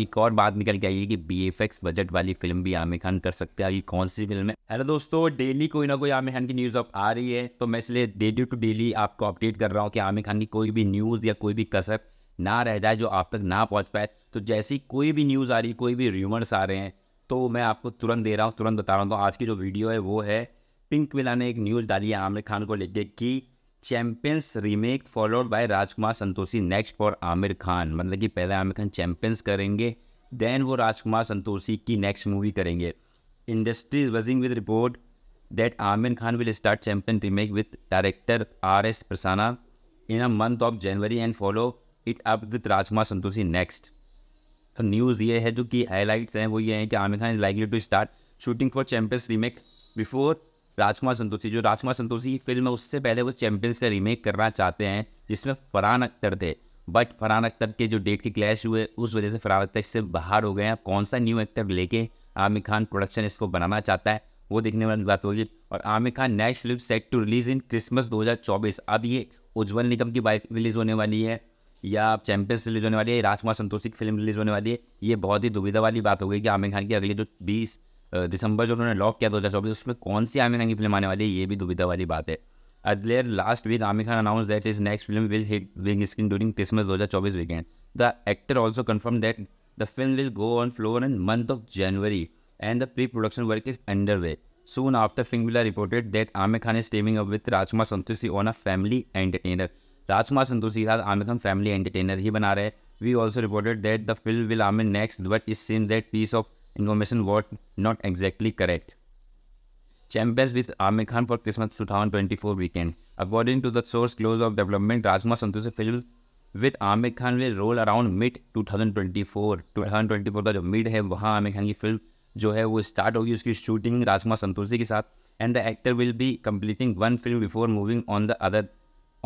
एक और बात निकल के आई है कि बी एफ एक्स बजट वाली फिल्म भी आमिर खान कर सकते हैं ये कौन सी फिल्म है अरे दोस्तों डेली कोई ना कोई आमिर खान की न्यूज़ अब आ रही है तो मैं इसलिए डेली टू डेली आपको अपडेट कर रहा हूँ कि आमिर खान की कोई भी न्यूज़ या कोई भी कसर ना रह जाए जो आप तक ना पहुँच पाए तो जैसी कोई भी न्यूज़ आ रही है कोई भी र्यूमर्स आ रहे हैं तो मैं आपको तुरंत दे रहा हूँ तुरंत बता रहा हूँ तो आज की जो वीडियो है वो है पिंक विला ने एक न्यूज़ डाली है आमिर खान को लेकर की Champions remake followed by Rajkumar Santoshi next for Aamir Khan मतलब कि पहले आमिर खान चैंपियंस करेंगे देन वो राजकुमार संतोषी की नेक्स्ट मूवी करेंगे industry is buzzing with report that Aamir Khan will start Champion remake with director R S Prasanna in a month of January and follow it up with Rajkumar Santoshi next तो news ये है जो कि हाईलाइट्स हैं वो ये हैं कि Aamir Khan is likely to start shooting for Champions remake before Rajkumar Santoshi जो राजकुमार संतोषी की फिल्म है उससे पहले वो चैंपियंस का रीमेक करना चाहते हैं जिसमें फरहान अख्तर थे बट फरहान अख्तर के जो डेट के क्लैश हुए उस वजह से फरहान अख्तर इससे बाहर हो गए हैं कौन सा न्यू एक्टर लेके आमिर खान प्रोडक्शन इसको बनाना चाहता है वो देखने वाली बात होगी और Aamir Khan next film set to release in Christmas 2024 अब ये उज्जवल निगम की बाइक रिलीज़ होने वाली है या चैंपियंस रिलीज होने वाली है राजकुमार संतोषी की फिल्म रिलीज़ होने वाली है ये बहुत ही दुविधा वाली बात हो गई कि आमिर खान की अगली जो बीस दिसंबर जो उन्होंने लॉक किया दो हज़ार चौबीस उसमें कौन सी आमिर खान की फिल्म आने वाली है ये भी दुविधा वाली बात है earlier last week Aamir Khan announce that is next film will hit big screen during Christmas दो हज़ार चौबीस weekend the actor also confirm that the film will go on floor in month of January and the pre production work is under way soon after Pinkvilla reported that Amir Khan is teaming up with Rajkumar Santoshi on a family entertainer. Rajkumar Santoshi के साथ Aamir Khan family entertainer ही बना रहे हैं we also reported that the film will Aamir next but is seen that piece of information was not exactly correct. Champions with Amir Khan for Christmas 2024 weekend. According to the source close of development, Rajma Santosh film with Aamir Khan will roll around mid 2024 2024 का जो mid है वहाँ आमिर खान की film जो है वो start होगी उसकी शूटिंग राजकुमार संतोषी के साथ and the actor will be completing one film before moving on the other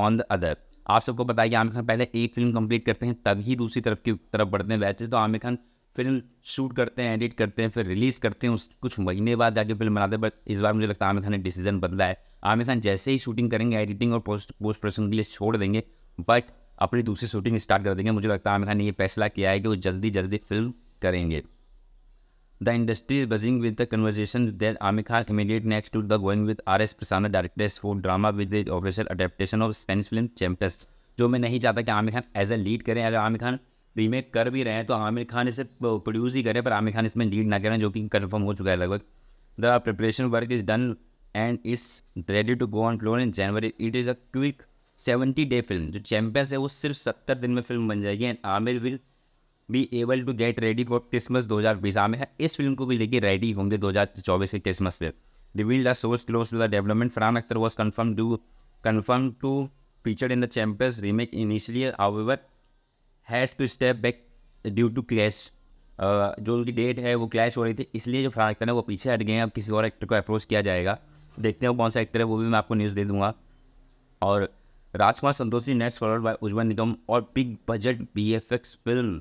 on the other आप सबको पता है कि आमिर खान पहले एक फिल्म कंप्लीट करते हैं तभी दूसरी तरफ की तरफ बढ़ते हैं वैसे तो आमिर खान फिल्म शूट करते हैं एडिट करते हैं फिर रिलीज़ करते हैं उस कुछ महीने बाद जाके फिल्म बनाते हैं बट इस बार मुझे लगता है आमिर खान ने डिसीजन बदला है आमिर खान जैसे ही शूटिंग करेंगे एडिटिंग और पोस्ट पोस्ट प्रोडक्शन के लिए छोड़ देंगे बट अपनी दूसरी शूटिंग स्टार्ट कर देंगे मुझे लगता है आमिर खान ने यह फैसला किया है कि वो जल्दी जल्दी फिल्म करेंगे the industry is buzzing with the conversation that Aamir Khan immediate next to the going with R S Prasanna directors for drama with official adaptation of Spanish film Champions जो मैं नहीं चाहता कि Aamir Khan as a lead करें अगर आमिर खान रीमेक कर भी रहे हैं तो आमिर खान इसे प्रोड्यूस ही करें पर आमिर खान इसमें लीड ना करें जो कि कन्फर्म हो चुका है लगभग the preparation work is done and it's ready to go on floor in January it is a quick seventy day film जो चैम्पियंस है वो सिर्फ सत्तर दिन में फिल्म बन जाएगी and Aamir will be able to get ready for Christmas दो हज़ार बीस आमिर इस फिल्म को भी लेके रेडी होंगे दो हज़ार चौबीस के क्रिसमस पे reveal the source close to the development from Akhtar was confirm to confirm to feature in the Champions remake initially however has to step back due to clash जो उनकी डेट है वो क्लैश हो रही थी इसलिए जो फलां एक्टर है वो पीछे हट गए हैं अब किसी और एक्टर को अप्रोच किया जाएगा देखते हैं कौन सा एक्टर है वो भी मैं आपको न्यूज़ दे दूँगा और Rajkumar Santoshi next followed by Ujjwal Nigam और big budget V F X film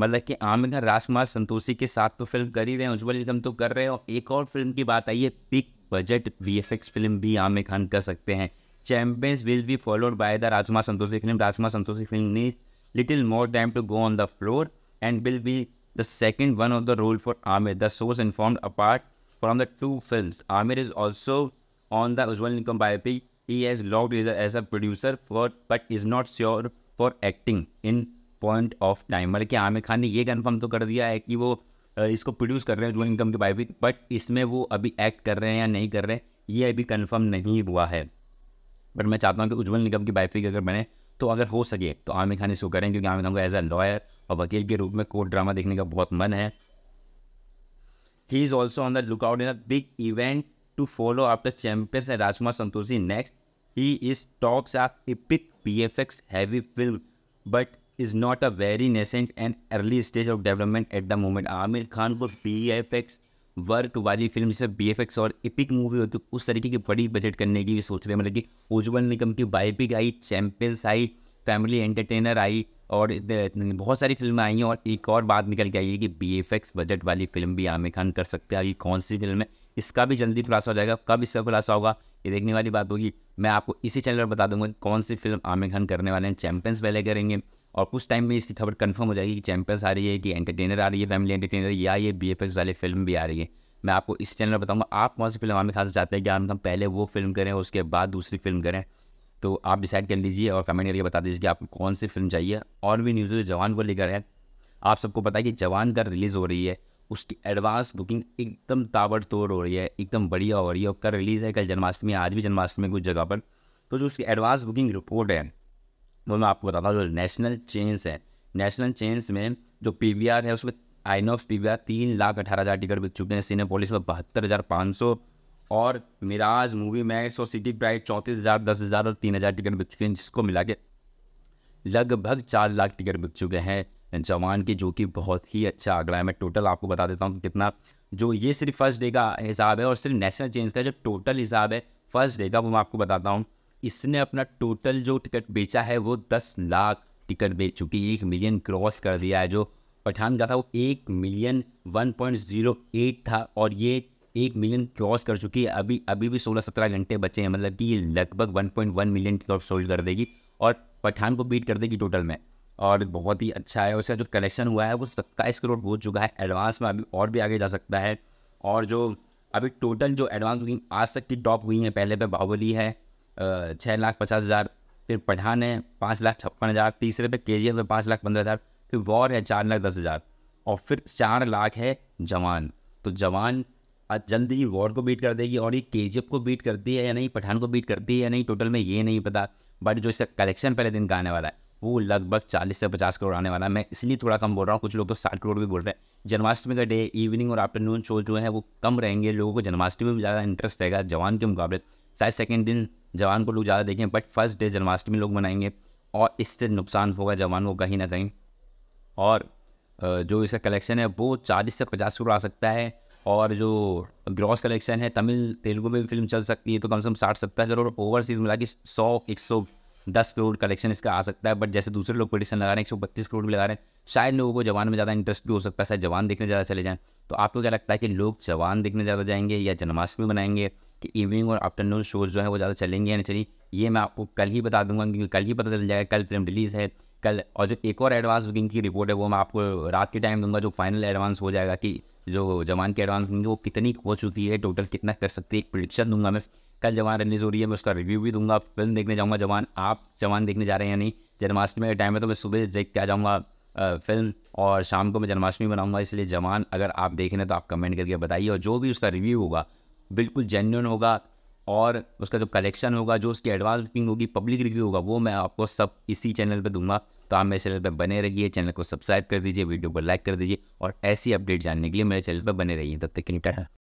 मतलब कि आमिर खान राजकुमार संतोषी के साथ तो फिल्म कर ही रहे हैं उज्जवल निगम तो कर रहे हैं और एक और फिल्म की बात आई है big budget V F X film भी आमिर खान कर सकते हैं Champions will be followed by the Rajkumar Santoshi film Rajkumar Santoshi film ने little more time to go on the floor and will be the second one of the role for Amir. The source informed apart from the two films. Amir is also on the Ujjwal Nikam biopic. He has logged as a producer for but is not sure for acting in point of time. मतलब कि आमिर खान ने ये confirm तो कर दिया है कि वो इसको प्रोड्यूस कर रहे हैं जो इनकम के बाइबिक बट इसमें वो अभी एक्ट कर रहे हैं या नहीं कर रहे हैं ये अभी कन्फर्म नहीं हुआ है बट मैं चाहता हूँ कि उज्ज्वल निगम की बाइफिक अगर मैंने तो अगर हो सके तो आमिर खान इसको करें क्योंकि आमिर खान को एज अ लॉयर और वकील के रूप में कोर्ट ड्रामा देखने का बहुत मन है he is also on the look out in a big event to follow after Champions and Rajkumar Santoshi next he is talks of epic V F X heavy film but is not a very nascent and early stage of development at the moment Aamir Khan को V F X work वाली film जैसे बी और epic movie होती है उस तरीके की बड़ी बजट करने की सोच रहे हैं मतलब कि उज्ज्वल निगम की बायोपिक आई चैम्पियंस आई फैमिली एंटरटेनर आई और बहुत सारी फिल्में आई हैं और एक और बात निकल के आई है कि बी बजट वाली फिल्म भी आमिर खान कर सकते हैं अभी कौन सी फिल्म है इसका भी जल्दी खुलासा हो जाएगा कब इसका खुलासा होगा ये देखने वाली बात होगी मैं आपको इसी चैनल पर बता दूंगा कौन सी फिल्म आमिर खान करने वाले हैं चैम्पियंस पहले करेंगे और कुछ टाइम में इसकी खबर कन्फर्म हो जाएगी कि चैंपियंस आ रही है कि एंटरटेनर आ रही है फैमिली एंटरटेनर या ये बी एफ एक्स वाली फिल्म भी आ रही है मैं आपको इस चैनल पर बताऊँगा आप कौन सी फिल्म आमिर खान से चाहते हैं कि आमिर खान पहले वो फिल्म करें उसके बाद दूसरी फिल्म करें तो आप डिसाइड कर लीजिए और कमेंट करके बता दीजिए कि आपको कौन सी फिल्म चाहिए और भी न्यूज़ जो जवान को लेकर है आप सबको पता है कि जवान का रिलीज़ हो रही है उसकी एडवांस बुकिंग एकदम ताबड़तोड़ हो रही है एकदम बढ़िया हो रही है और कल रिलीज़ है कल जन्माष्टमी आज भी जन्माष्टमी कुछ जगह पर तो जो उसकी एडवांस बुकिंग रिपोर्ट है वो मैं आपको बताता हूँ जो नेशनल चेंज है नेशनल चेंज में जो पी है उसमें आइनॉक्स पी तीन लाख अठारह हज़ार टिकट बिक चुके हैं सिनेपोलिस में बहत्तर हज़ार पाँच सौ और मिराज मूवी मैक्स और सिटी प्राइस चौंतीस हज़ार दस हज़ार और तीन हज़ार टिकट बिक चुके हैं जिसको मिला के लगभग चार लाख टिकट बिक चुके हैं जवान की जो कि बहुत ही अच्छा आंकड़ा है मैं टोटल आपको बता देता हूँ कितना जो ये सिर्फ फर्स्ट डे का हिसाब है और सिर्फ नेशनल चेंज का जो टोटल हिसाब है फर्स्ट डे का वो मैं आपको बताता हूँ इसने अपना टोटल जो टिकट बेचा है वो दस लाख टिकट बेच चुकी है एक मिलियन क्रॉस कर दिया है जो पठान का था वो एक million one point zero eight था और ये एक मिलियन क्रॉस कर चुकी है अभी अभी भी सोलह सत्रह घंटे बचे हैं मतलब कि ये लगभग one point one million ticket sold कर देगी और पठान को बीट कर देगी टोटल में और बहुत ही अच्छा है उसका जो कलेक्शन हुआ है वो सत्ताईस करोड़ हो चुका है एडवांस में अभी और भी आगे जा सकता है और जो अभी टोटल जो एडवांस बुकिंग आज तक की टॉप हुई है पहले पे बाहुबली है छः लाख पचास हज़ार फिर पठान है पाँच लाख छप्पन हज़ार तीसरे पे के जी एफ पाँच लाख पंद्रह हज़ार फिर वॉर है चार लाख दस हज़ार और फिर चार लाख है जवान तो जवान जल्द ही वॉर को बीट कर देगी और ये के जी एफ को बीट करती है या नहीं पठान को बीट करती है या नहीं टोटल में ये नहीं पता बट जो इसका कलेक्शन पहले दिन का आने वाला है वो लगभग चालीस से पचास करोड़ आने वाला है मैं इसलिए थोड़ा कम बोल रहा हूँ कुछ लोग तो साठ करोड़ भी बोल रहे हैं जन्माष्टमी का डे इवनिंग और आफ्टरनून शो जो है वो कम रहेंगे लोगों को जन्माष्टमी में ज़्यादा इंटरेस्ट रहेगा जवान के मुकाबले शायद सेकेंड दिन जवान को लोग ज़्यादा देखें बट फर्स्ट डे जन्माष्टमी लोग मनाएंगे और इससे नुकसान होगा जवान को कहीं ना कहीं और जो इसका कलेक्शन है वो चालीस से पचास करोड़ आ सकता है और जो ग्रॉस कलेक्शन है तमिल तेलुगु में भी फिल्म चल सकती है तो कम से कम साठ सत्तर करोड़ ओवरसीज़ मिला कि सौ एक सौ दस करोड़ कलेक्शन इसका आ सकता है बट जैसे दूसरे लोग पोडिशन लगा रहे हैं एक सौ बत्तीस करोड़ भी लगा रहे हैं शायद लोगों को जवान में ज़्यादा इंटरेस्ट भी हो सकता है शायद जवान देखने ज़्यादा चले जाएँ तो आपको क्या लगता है कि लोग जवान देखने ज़्यादा जाएंगे या जन्माष्टमी बनाएंगे कि इवनिंग और आफ्टरनून शोज़ जो है वो ज़्यादा चलेंगे या नहीं चलेंगे ये मैं आपको कल ही बता दूंगा क्योंकि कल ही पता चल जाएगा कल फिल्म रिलीज़ है कल और जो एक और एडवांस बुकिंग की रिपोर्ट है वो मैं आपको रात के टाइम दूंगा जो फाइनल एडवांस हो जाएगा कि जो जवान की एडवांस बुकिंग वो कितनी हो चुकी है टोटल कितना कर सकती है एक प्रिडिक्शन दूंगा मैं कल जवान रिलीज हो रही है मैं उसका रिव्यू भी दूंगा फिल्म देखने जाऊँगा जवान आप जवान देखने जा रहे हैं या नहीं जन्माष्टमी का टाइम है तो मैं सुबह देख के आ जाऊँगा फिल्म और शाम को मैं जन्माष्टमी बनाऊंगा इसलिए जवान अगर आप देख रहे हैं तो आप कमेंट करके बताइए और जो भी उसका रिव्यू होगा बिल्कुल जेन्यून होगा और उसका जो कलेक्शन होगा जो उसकी एडवांस बुकिंग होगी पब्लिक रिव्यू होगा वो मैं आपको सब इसी चैनल पर दूंगा तो आप मेरे चैनल पर बने रहिए चैनल को सब्सक्राइब कर दीजिए वीडियो को लाइक कर दीजिए और ऐसी अपडेट जानने के लिए मेरे चैनल पर बने रहिए तब तक के लिए